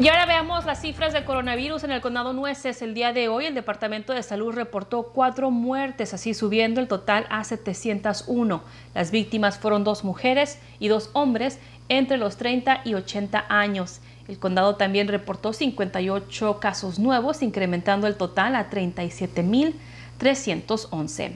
Y ahora veamos las cifras de coronavirus en el condado Nueces. El día de hoy el Departamento de Salud reportó cuatro muertes, así subiendo el total a 701. Las víctimas fueron dos mujeres y dos hombres entre los 30 y 80 años. El condado también reportó 58 casos nuevos, incrementando el total a 37.311.